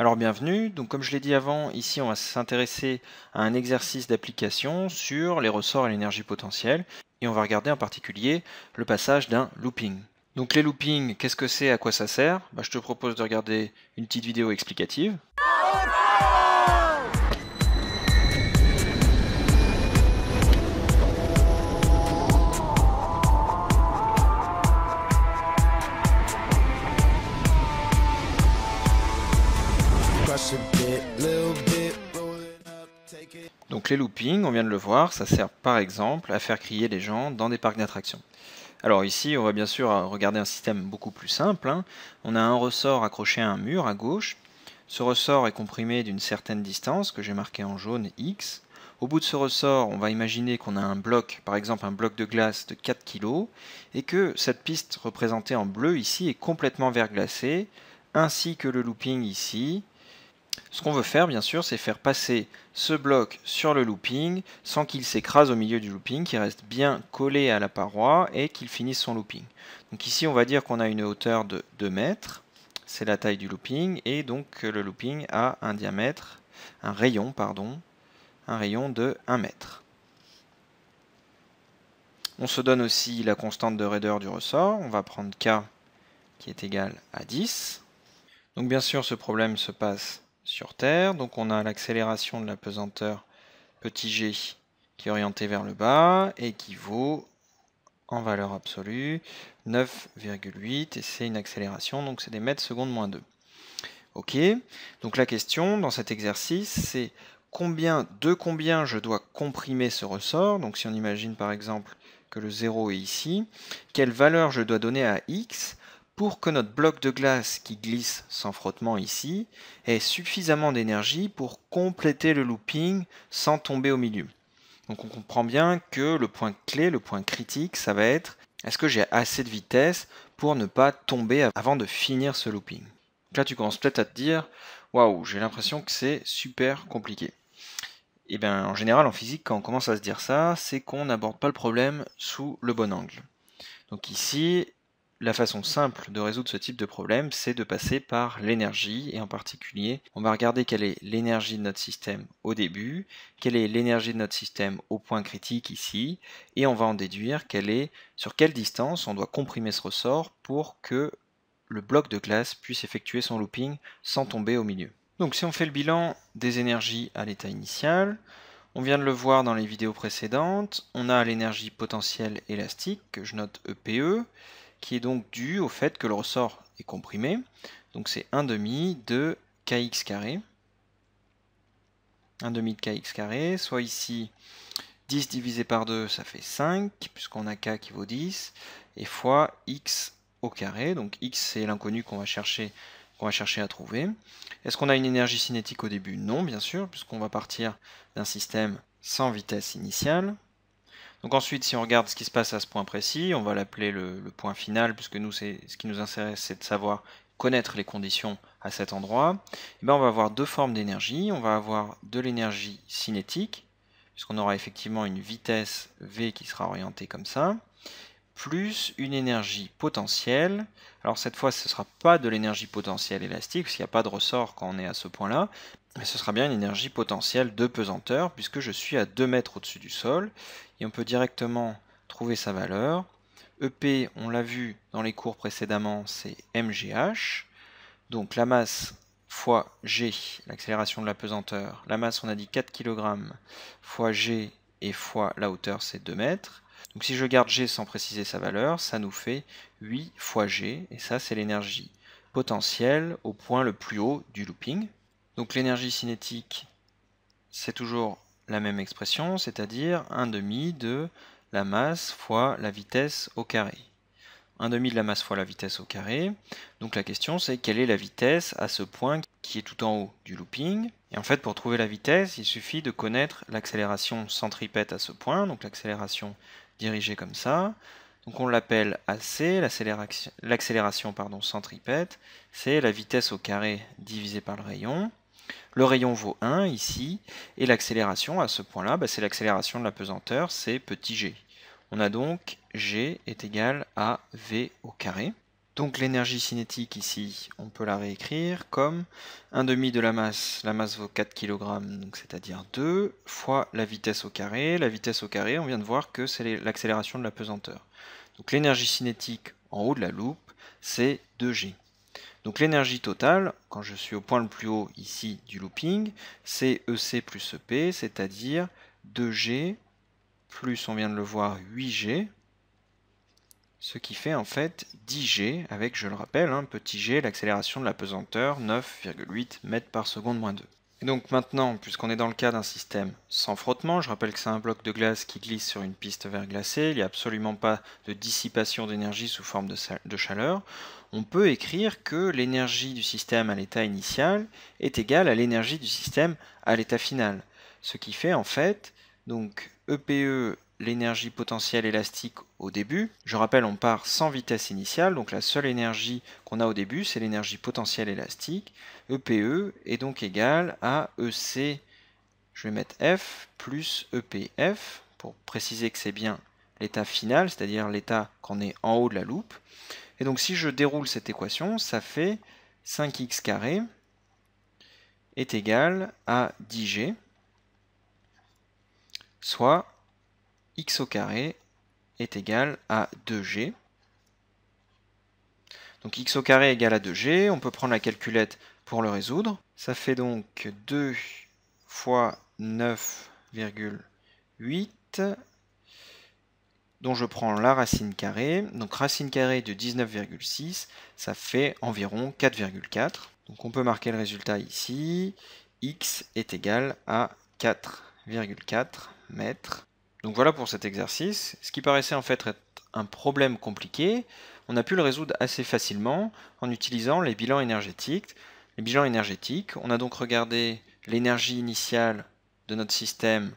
Alors bienvenue, donc comme je l'ai dit avant, ici on va s'intéresser à un exercice d'application sur les ressorts et l'énergie potentielle, et on va regarder en particulier le passage d'un looping. Donc les loopings, qu'est-ce que c'est, à quoi ça sert bah, Je te propose de regarder une petite vidéo explicative. Donc les loopings, on vient de le voir, ça sert par exemple à faire crier les gens dans des parcs d'attractions. Alors ici, on va bien sûr regarder un système beaucoup plus simple. Hein. On a un ressort accroché à un mur à gauche. Ce ressort est comprimé d'une certaine distance que j'ai marqué en jaune X. Au bout de ce ressort, on va imaginer qu'on a un bloc, par exemple un bloc de glace de 4 kg, et que cette piste représentée en bleu ici est complètement verglacée, ainsi que le looping ici, ce qu'on veut faire, bien sûr, c'est faire passer ce bloc sur le looping sans qu'il s'écrase au milieu du looping, qu'il reste bien collé à la paroi et qu'il finisse son looping. Donc ici, on va dire qu'on a une hauteur de 2 mètres, c'est la taille du looping, et donc euh, le looping a un diamètre, un rayon, pardon, un rayon de 1 mètre. On se donne aussi la constante de raideur du ressort, on va prendre K qui est égal à 10. Donc bien sûr, ce problème se passe sur Terre. Donc on a l'accélération de la pesanteur petit g qui est orientée vers le bas et qui vaut en valeur absolue 9,8 et c'est une accélération, donc c'est des mètres secondes moins 2. Ok, donc la question dans cet exercice c'est combien de combien je dois comprimer ce ressort. Donc si on imagine par exemple que le 0 est ici, quelle valeur je dois donner à x pour que notre bloc de glace qui glisse sans frottement ici ait suffisamment d'énergie pour compléter le looping sans tomber au milieu. Donc on comprend bien que le point clé, le point critique, ça va être est-ce que j'ai assez de vitesse pour ne pas tomber avant de finir ce looping Là tu commences peut-être à te dire waouh j'ai l'impression que c'est super compliqué. Et eh bien en général en physique quand on commence à se dire ça c'est qu'on n'aborde pas le problème sous le bon angle. Donc ici la façon simple de résoudre ce type de problème, c'est de passer par l'énergie, et en particulier, on va regarder quelle est l'énergie de notre système au début, quelle est l'énergie de notre système au point critique ici, et on va en déduire quelle est, sur quelle distance on doit comprimer ce ressort pour que le bloc de glace puisse effectuer son looping sans tomber au milieu. Donc si on fait le bilan des énergies à l'état initial, on vient de le voir dans les vidéos précédentes, on a l'énergie potentielle élastique que je note EPE, qui est donc dû au fait que le ressort est comprimé. Donc c'est 1 demi de kx carré. 1 demi de kx carré, soit ici 10 divisé par 2, ça fait 5, puisqu'on a k qui vaut 10, et fois x au carré. Donc x, c'est l'inconnu qu'on va chercher qu'on va chercher à trouver. Est-ce qu'on a une énergie cinétique au début Non, bien sûr, puisqu'on va partir d'un système sans vitesse initiale. Donc ensuite, si on regarde ce qui se passe à ce point précis, on va l'appeler le, point final, puisque nous, c'est ce qui nous intéresse, c'est de savoir connaître les conditions à cet endroit. Et eh bien on va avoir deux formes d'énergie. On va avoir de l'énergie cinétique, puisqu'on aura effectivement une vitesse V qui sera orientée comme ça, plus une énergie potentielle. Alors cette fois, ce ne sera pas de l'énergie potentielle élastique, puisqu'il n'y a pas de ressort quand on est à ce point-là, mais ce sera bien une énergie potentielle de pesanteur, puisque je suis à 2 mètres au-dessus du sol, et on peut directement trouver sa valeur. EP, on l'a vu dans les cours précédemment, c'est MGH, donc la masse fois G, l'accélération de la pesanteur. La masse, on a dit 4 kg fois G, et fois la hauteur, c'est 2 mètres. Donc si je garde G sans préciser sa valeur, ça nous fait 8 fois G, et ça c'est l'énergie potentielle au point le plus haut du looping. Donc l'énergie cinétique, c'est toujours la même expression, c'est-à-dire 1 demi de la masse fois la vitesse au carré. 1 demi de la masse fois la vitesse au carré. Donc la question c'est quelle est la vitesse à ce point qui est tout en haut du looping. Et en fait pour trouver la vitesse, il suffit de connaître l'accélération centripète à ce point, donc l'accélération dirigée comme ça. Donc on l'appelle AC, l'accélération centripète, c'est la vitesse au carré divisée par le rayon. Le rayon vaut 1 ici, et l'accélération à ce point-là, bah, c'est l'accélération de la pesanteur, c'est petit g. On a donc g est égal à v au carré. Donc l'énergie cinétique ici, on peut la réécrire comme 1 demi de la masse, la masse vaut 4 kg, c'est-à-dire 2, fois la vitesse au carré. La vitesse au carré, on vient de voir que c'est l'accélération de la pesanteur. Donc l'énergie cinétique en haut de la loupe, c'est 2g. Donc l'énergie totale, quand je suis au point le plus haut ici du looping, c'est EC plus EP, c'est-à-dire 2G plus, on vient de le voir, 8G, ce qui fait en fait 10G avec, je le rappelle, hein, petit g, l'accélération de la pesanteur, 9,8 mètres par seconde moins 2. Et donc maintenant, puisqu'on est dans le cas d'un système sans frottement, je rappelle que c'est un bloc de glace qui glisse sur une piste verglacée, il n'y a absolument pas de dissipation d'énergie sous forme de chaleur, on peut écrire que l'énergie du système à l'état initial est égale à l'énergie du système à l'état final. Ce qui fait en fait, donc EPE l'énergie potentielle élastique au début. Je rappelle, on part sans vitesse initiale, donc la seule énergie qu'on a au début, c'est l'énergie potentielle élastique. EPE est donc égale à EC, je vais mettre F, plus EPF, pour préciser que c'est bien l'état final, c'est-à-dire l'état qu'on est en haut de la loupe. Et donc si je déroule cette équation, ça fait 5x carré est égal à 10g, soit x au carré est égal à 2g. Donc x au carré égal à 2g, on peut prendre la calculette pour le résoudre. Ça fait donc 2 fois 9,8 dont je prends la racine carrée. Donc racine carrée de 19,6, ça fait environ 4,4. Donc on peut marquer le résultat ici. x est égal à 4,4 mètres. Donc voilà pour cet exercice. Ce qui paraissait en fait être un problème compliqué, on a pu le résoudre assez facilement en utilisant les bilans énergétiques. Les bilans énergétiques, on a donc regardé l'énergie initiale de notre système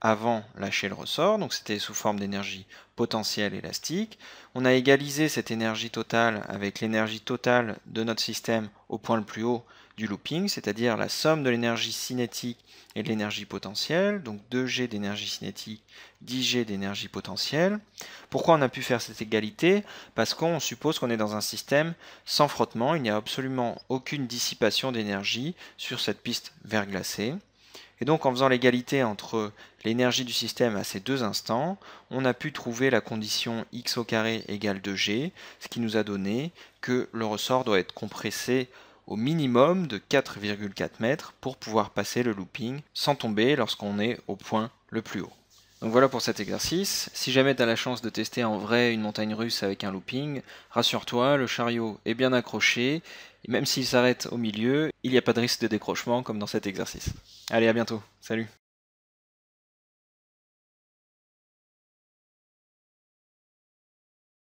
avant lâcher le ressort, donc c'était sous forme d'énergie potentielle élastique. On a égalisé cette énergie totale avec l'énergie totale de notre système au point le plus haut, du looping, c'est-à-dire la somme de l'énergie cinétique et de l'énergie potentielle, donc 2G d'énergie cinétique, 10G d'énergie potentielle. Pourquoi on a pu faire cette égalité Parce qu'on suppose qu'on est dans un système sans frottement, il n'y a absolument aucune dissipation d'énergie sur cette piste verglacée. Et donc en faisant l'égalité entre l'énergie du système à ces deux instants, on a pu trouver la condition x au carré égale 2g, ce qui nous a donné que le ressort doit être compressé au minimum de 4,4 mètres pour pouvoir passer le looping sans tomber lorsqu'on est au point le plus haut. Donc voilà pour cet exercice. Si jamais tu as la chance de tester en vrai une montagne russe avec un looping, rassure-toi, le chariot est bien accroché, et même s'il s'arrête au milieu, il n'y a pas de risque de décrochement comme dans cet exercice. Allez, à bientôt. Salut